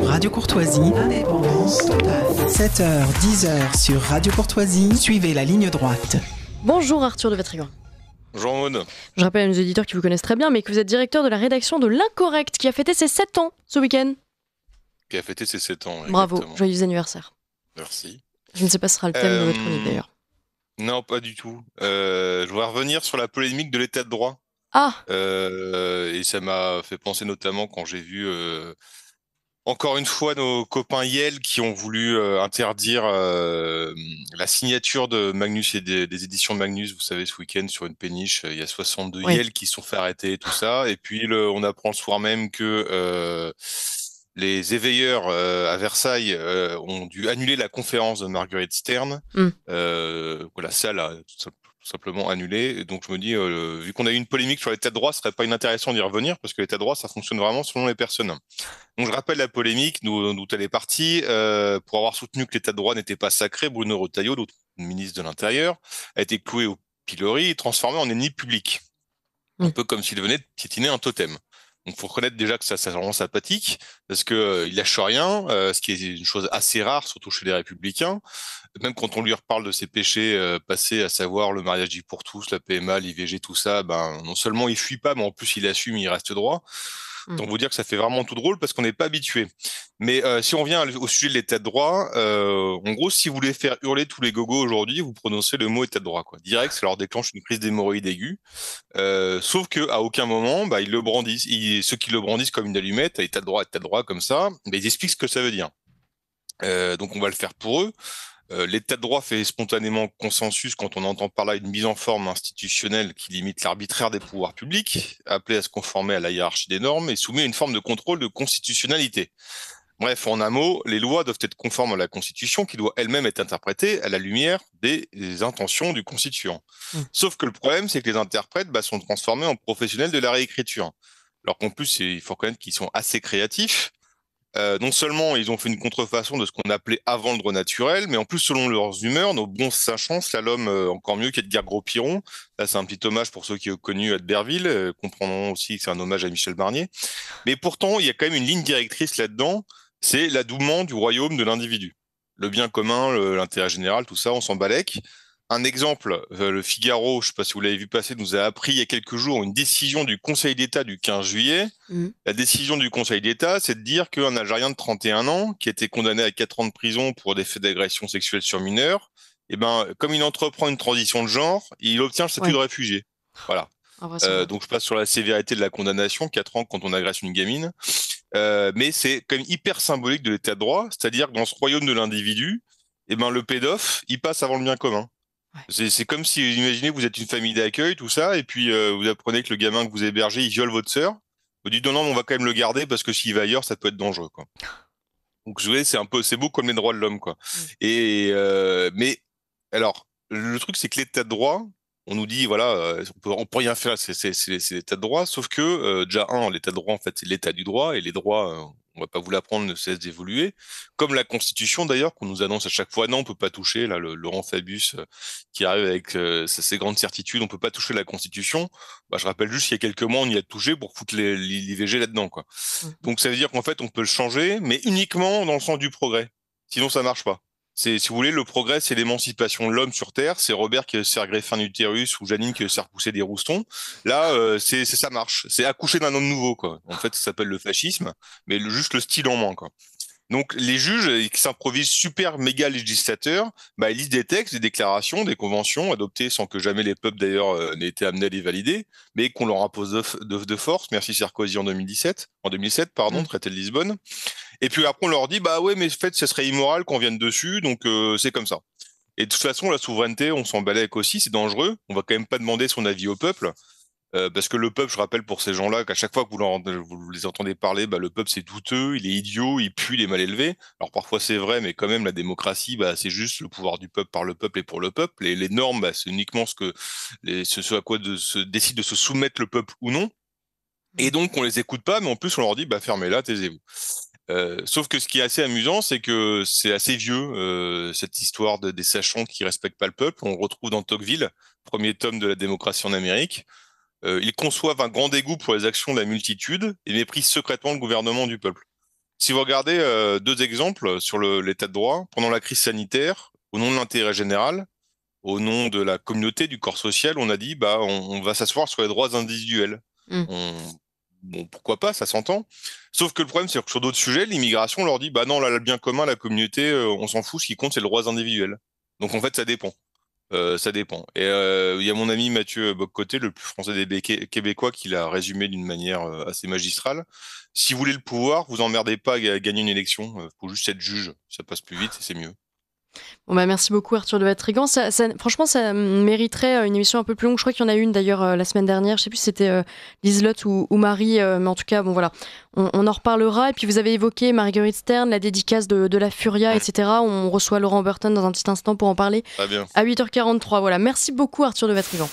Radio Courtoisie, indépendance 7h, 10h sur Radio Courtoisie, suivez la ligne droite. Bonjour Arthur de Vatrigan. Bonjour Maud. Je rappelle à nos éditeurs qui vous connaissent très bien, mais que vous êtes directeur de la rédaction de L'Incorrect, qui a fêté ses 7 ans ce week-end. Qui a fêté ses 7 ans. Bravo, joyeux anniversaire. Merci. Je ne sais pas ce sera le thème de votre chronique euh, d'ailleurs. Non, pas du tout. Euh, je voudrais revenir sur la polémique de l'état de droit. Ah. Euh, et ça m'a fait penser notamment quand j'ai vu encore une fois nos copains yel qui ont voulu euh, interdire euh, la signature de Magnus et des, éditions éditions Magnus, vous savez, ce week-end sur une péniche, il y a 62 yel Yale qui sont fait arrêter et tout ça. Et puis on apprend le soir même que euh, les éveilleurs à Versailles ont dû annuler la conférence de Marguerite Stern. Mm. voilà, ça, là, tout tout simplement annulé. donc je me dis, euh, vu qu'on a eu une polémique sur l'état de droit, ce serait pas inintéressant d'y revenir parce que l'état de droit, ça fonctionne vraiment selon les personnes. Donc je rappelle la polémique d'où elle est partie. Euh, pour avoir soutenu que l'état de droit n'était pas sacré, Bruno Retailleau, notre ministre de l'Intérieur, a été cloué au pilori et transformé en ennemi public. Un peu comme s'il venait de piétiner un totem. Donc, faut reconnaître déjà que ça, ça rend sympathique parce que euh, il lâche rien, euh, ce qui est une chose assez rare, surtout chez les républicains. Même quand on lui reparle de ses péchés euh, passés, à savoir le mariage dit pour tous, la PMA, l'IVG, tout ça, ben non seulement il fuit pas, mais en plus il assume, il reste droit. Mm. Donc vous dire que ça fait vraiment tout drôle parce qu'on n'est pas habitué. Mais euh, si on vient au sujet de l'état de droit, euh, en gros, si vous voulez faire hurler tous les gogos aujourd'hui, vous prononcez le mot état de droit. Quoi. Direct, ça leur déclenche une crise d'hémorroïde aiguë. Euh, sauf que à aucun moment, bah, ils le brandissent. ceux qui le brandissent comme une allumette, état de droit, état de droit, comme ça, Mais bah, ils expliquent ce que ça veut dire. donc on va le faire pour eux. Euh, l'état de droit fait spontanément consensus quand on entend parler d'une une mise en forme institutionnelle qui limite l'arbitraire des pouvoirs publics, appelée à se conformer à la hiérarchie des normes et soumis à une forme de contrôle de constitutionnalité. Bref, en un mot, les lois doivent être conformes à la Constitution qui doit elle-même être interprétée à la lumière des, intentions du constituant. Mmh. Sauf que le problème, c'est que les interprètes bah, sont transformés en professionnels de la réécriture. Alors qu'en plus, il faut reconnaître qu'ils sont assez créatifs euh, non seulement ils ont fait une contrefaçon de ce qu'on appelait avant le droit naturel, mais en plus, selon leurs humeurs, nos bons sachants, slalom l'homme euh, encore mieux qu'Edgar Gros-Piron. Là, c'est un petit hommage pour ceux qui ont connu Adberville, euh, comprendront aussi que c'est un hommage à Michel Barnier. Mais pourtant, il y a quand même une ligne directrice là-dedans, c'est l'adoubement du royaume de l'individu. Le bien commun, l'intérêt général, tout ça, on s'en balèque. Un exemple, euh, le Figaro, je ne sais pas si vous l'avez vu passer, nous a appris il y a quelques jours une décision du Conseil d'État du 15 juillet. Mmh. La décision du Conseil d'État, c'est de dire qu'un Algérien de 31 ans, qui a été condamné à 4 ans de prison pour des faits d'agression sexuelle sur mineur, eh ben, comme il entreprend une transition de genre, il obtient le statut de réfugié. Voilà. Ah, euh, donc je passe sur la sévérité de la condamnation, 4 ans quand on agresse une gamine. Euh, mais c'est quand même hyper symbolique de l'état de droit, c'est-à-dire que dans ce royaume de l'individu, eh ben, le pédophe, il passe avant le bien commun. C'est comme si, imaginez, vous êtes une famille d'accueil, tout ça, et puis euh, vous apprenez que le gamin que vous hébergez, il viole votre sœur. Vous dites non, non, on va quand même le garder parce que s'il va ailleurs, ça peut être dangereux. Quoi. Donc, vous voyez, c'est un peu, c'est beau comme les droits de l'homme, quoi. Mm. Et euh, mais alors, le truc, c'est que l'état de droit, on nous dit voilà, euh, on peut, peut rien faire, c'est l'état de droit. Sauf que déjà un, l'état de droit, en fait, c'est l'état du droit et les droits, on va pas vous l'apprendre, ne cesse d'évoluer. Comme la Constitution d'ailleurs, qu'on nous annonce à chaque fois, non, on peut pas toucher, là, le Laurent Fabius euh, qui arrive avec euh, ses grandes certitudes, on peut pas toucher la Constitution. Bah, je rappelle juste qu'il y a quelques mois, on y a touché pour foutre l'IVG là-dedans. Mmh. Donc ça veut dire qu'en fait, on peut le changer, mais uniquement dans le sens du progrès. Sinon, ça marche pas c'est, si vous voulez, le progrès, c'est l'émancipation de l'homme sur Terre. C'est Robert qui s'est greffin un utérus ou Janine qui s'est pousser des roustons. Là, euh, c'est, c'est, ça marche. C'est accoucher d'un homme nouveau, quoi. En fait, ça s'appelle le fascisme, mais juste le style en moins, Donc, les juges qui euh, s'improvisent super méga législateurs, bah, ils lisent des textes, des déclarations, des conventions adoptées sans que jamais les peuples d'ailleurs euh, n'aient été amenés à les valider, mais qu'on leur impose de, de, force. Merci Sarkozy en 2017, en 2007, pardon, mmh. traité de Lisbonne. Et puis après, on leur dit, bah ouais, mais en fait, ce serait immoral qu'on vienne dessus, donc euh, c'est comme ça. Et de toute façon, la souveraineté, on s'en avec aussi, c'est dangereux. On va quand même pas demander son avis au peuple. Euh, parce que le peuple, je rappelle pour ces gens-là qu'à chaque fois que vous, les entendez parler, bah, le peuple c'est douteux, il est idiot, il pue, il est mal élevé. Alors parfois c'est vrai, mais quand même la démocratie, bah, c'est juste le pouvoir du peuple par le peuple et pour le peuple. Et les normes, bah, c'est uniquement ce, que, ce, à quoi de, se, décide de se soumettre le peuple ou non. Et mm. donc on les écoute pas, mais en plus on leur dit bah, fermez-la, taisez-vous. Euh, sauf que ce qui est assez amusant, c'est que c'est assez vieux, euh, cette histoire des sachants qui respectent pas le peuple. On retrouve dans Tocqueville, premier tome de la démocratie en Amérique. Euh, ils conçoivent un grand dégoût pour les actions de la multitude et méprisent secrètement le gouvernement du peuple. Si vous regardez deux exemples sur l'état de droit, pendant la crise sanitaire, au nom de l'intérêt général, au nom de la communauté, du corps social, on a dit bah on, va s'asseoir sur les droits individuels. Mm bon, pourquoi pas, ça s'entend. Sauf que le problème, c'est que sur d'autres sujets, l'immigration, on leur dit, bah non, là, le bien commun, la communauté, euh, on s'en fout, ce qui compte, c'est le droit individuel. Donc en fait, ça dépend. Euh, ça dépend. Et euh, il y a mon ami Mathieu Boccoté, le plus français des Québécois, qui l'a résumé d'une manière euh, assez magistrale. Si vous voulez le pouvoir, vous emmerdez pas à gagner une élection. Il faut juste être juge. Ça passe plus vite et c'est mieux. Bon bah merci beaucoup Arthur de Vatrigan. franchement, ça mériterait euh, une émission un peu plus longue. Je crois qu'il y en a une d'ailleurs euh, la semaine dernière. Je sais plus si c'était euh, Liselotte ou, Marie, euh, mais en tout cas, bon voilà, on, en reparlera. Et puis vous avez évoqué Marguerite Stern, la dédicace de, la Furia, etc. On reçoit Laurent Burton dans un petit instant pour en parler. À 8h43, voilà. Merci beaucoup Arthur de Vatrigan.